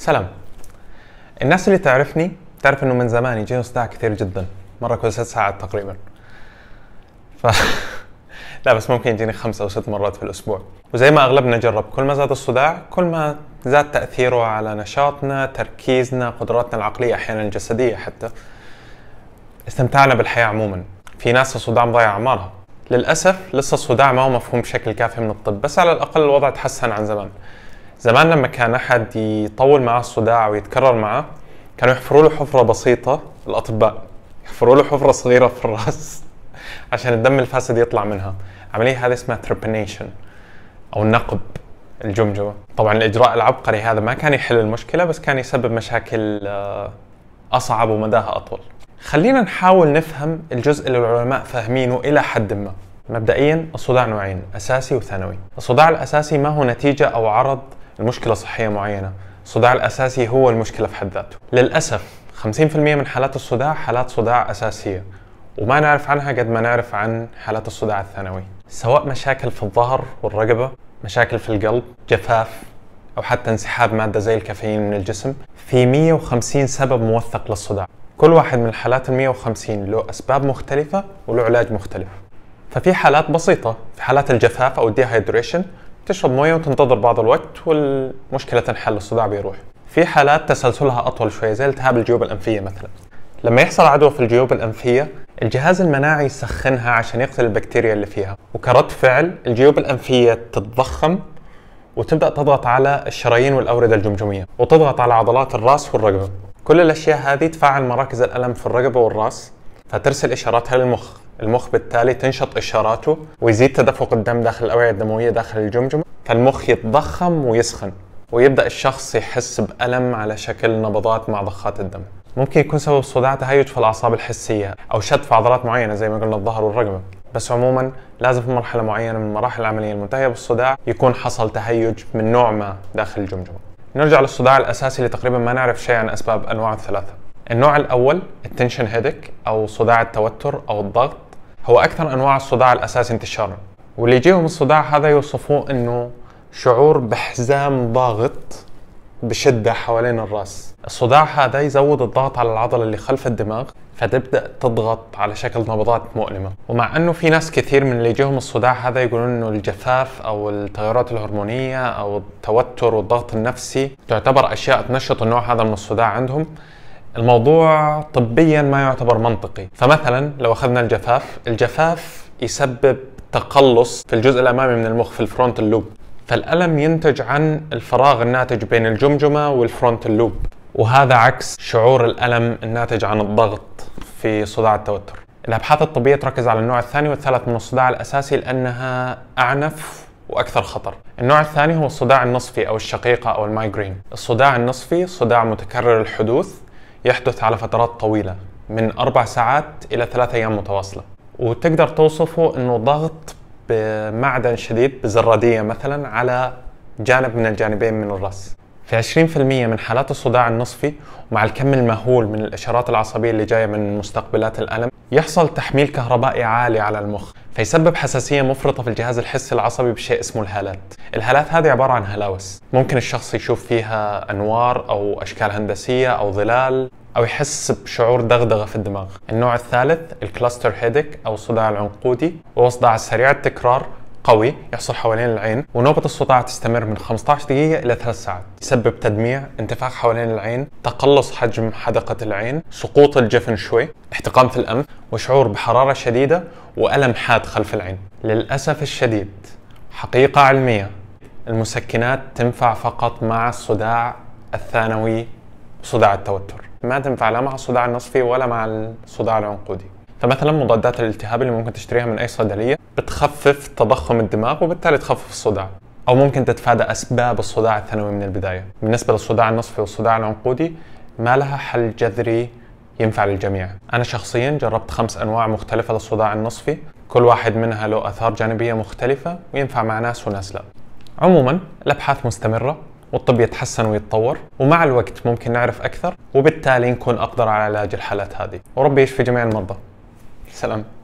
سلام الناس اللي تعرفني تعرف انه من زمان يجيني صداع كثير جدا مره كل ست ساعات تقريبا ف لا بس ممكن يجيني خمس او ست مرات في الاسبوع وزي ما اغلبنا جرب كل ما زاد الصداع كل ما زاد تاثيره على نشاطنا تركيزنا قدراتنا العقليه احيانا الجسديه حتى استمتعنا بالحياه عموما في ناس الصداع مضيع اعمارها للاسف لسه الصداع ما هو مفهوم بشكل كافي من الطب بس على الاقل الوضع تحسن عن زمان زمان لما كان احد يطول معه الصداع ويتكرر معه كانوا يحفروا له حفره بسيطه الاطباء يحفروا له حفره صغيره في الراس عشان الدم الفاسد يطلع منها العمليه هذه اسمها تربينيشن او نقب الجمجمه طبعا الاجراء العبقري هذا ما كان يحل المشكله بس كان يسبب مشاكل آه، اصعب ومداها اطول خلينا نحاول نفهم الجزء اللي العلماء فاهمينه الى حد ما مبدئيا الصداع نوعين اساسي وثانوي الصداع الاساسي ما هو نتيجه او عرض لمشكله صحيه معينه الصداع الاساسي هو المشكله في حد ذاته للاسف 50% من حالات الصداع حالات صداع اساسيه وما نعرف عنها قد ما نعرف عن حالات الصداع الثانوي سواء مشاكل في الظهر والرقبه مشاكل في القلب جفاف او حتى انسحاب ماده زي الكافيين من الجسم في 150 سبب موثق للصداع كل واحد من الحالات ال 150 له اسباب مختلفه وله علاج مختلف ففي حالات بسيطة في حالات الجفاف أو الديهايدريشن تشرب مويه وتنتظر بعض الوقت والمشكله تنحل الصداع بيروح في حالات تسلسلها اطول شويه زي التهاب الجيوب الانفيه مثلا لما يحصل عدوى في الجيوب الانفيه الجهاز المناعي يسخنها عشان يقتل البكتيريا اللي فيها وكرد فعل الجيوب الانفيه تتضخم وتبدا تضغط على الشرايين والاورده الجمجميه وتضغط على عضلات الراس والرقبه كل الاشياء هذه تفعل مراكز الالم في الرقبه والراس فترسل اشاراتها للمخ المخ بالتالي تنشط اشاراته ويزيد تدفق الدم داخل الاوعيه الدمويه داخل الجمجمه فالمخ يتضخم ويسخن ويبدا الشخص يحس بالم على شكل نبضات مع ضخات الدم ممكن يكون سبب الصداع تهيج في الاعصاب الحسيه او شد في عضلات معينه زي ما قلنا الظهر والرقبه بس عموما لازم في مرحله معينه من مراحل العمليه المنتهيه بالصداع يكون حصل تهيج من نوع ما داخل الجمجمه نرجع للصداع الاساسي اللي تقريبا ما نعرف شيء عن اسباب انواعه الثلاثه النوع الاول التنشن هيدك او صداع التوتر او الضغط هو اكثر انواع الصداع الاساسي انتشارا واللي يجيهم الصداع هذا يوصفوه انه شعور بحزام ضاغط بشدة حوالين الرأس الصداع هذا يزود الضغط على العضلة اللي خلف الدماغ فتبدأ تضغط على شكل نبضات مؤلمة ومع أنه في ناس كثير من اللي يجيهم الصداع هذا يقولون أنه الجفاف أو التغيرات الهرمونية أو التوتر والضغط النفسي تعتبر أشياء تنشط النوع هذا من الصداع عندهم الموضوع طبيا ما يعتبر منطقي فمثلا لو اخذنا الجفاف الجفاف يسبب تقلص في الجزء الامامي من المخ في الفرونت اللوب فالالم ينتج عن الفراغ الناتج بين الجمجمه والفرونت اللوب وهذا عكس شعور الالم الناتج عن الضغط في صداع التوتر الابحاث الطبيه تركز على النوع الثاني والثالث من الصداع الاساسي لانها اعنف واكثر خطر. النوع الثاني هو الصداع النصفي او الشقيقه او المايجرين. الصداع النصفي صداع متكرر الحدوث يحدث على فترات طويلة من أربع ساعات إلى ثلاثة أيام متواصلة وتقدر توصفه أنه ضغط بمعدن شديد بزرادية مثلا على جانب من الجانبين من الرأس في 20% من حالات الصداع النصفي ومع الكم المهول من الإشارات العصبية اللي جاية من مستقبلات الألم يحصل تحميل كهربائي عالي على المخ هيسبب حساسية مفرطة في الجهاز الحسي العصبي بشيء اسمه الهالات الهالات هذه عبارة عن هلاوس ممكن الشخص يشوف فيها أنوار أو أشكال هندسية أو ظلال أو يحس بشعور دغدغة في الدماغ النوع الثالث الكلاستر هيدك أو الصداع العنقودي وهو صداع سريع التكرار قوي يحصل حوالين العين ونوبة الصداع تستمر من 15 دقيقة إلى 3 ساعات يسبب تدميع انتفاخ حوالين العين تقلص حجم حدقة العين سقوط الجفن شوي احتقان في الأنف وشعور بحرارة شديدة وألم حاد خلف العين للأسف الشديد حقيقة علمية المسكنات تنفع فقط مع الصداع الثانوي صداع التوتر ما تنفع لا مع الصداع النصفي ولا مع الصداع العنقودي فمثلا مضادات الالتهاب اللي ممكن تشتريها من اي صيدليه بتخفف تضخم الدماغ وبالتالي تخفف الصداع او ممكن تتفادى اسباب الصداع الثانوي من البدايه بالنسبه للصداع النصفي والصداع العنقودي ما لها حل جذري ينفع للجميع انا شخصيا جربت خمس انواع مختلفه للصداع النصفي كل واحد منها له اثار جانبيه مختلفه وينفع مع ناس وناس لا عموما الابحاث مستمره والطب يتحسن ويتطور ومع الوقت ممكن نعرف اكثر وبالتالي نكون اقدر على علاج الحالات هذه وربي يشفي جميع المرضى سلام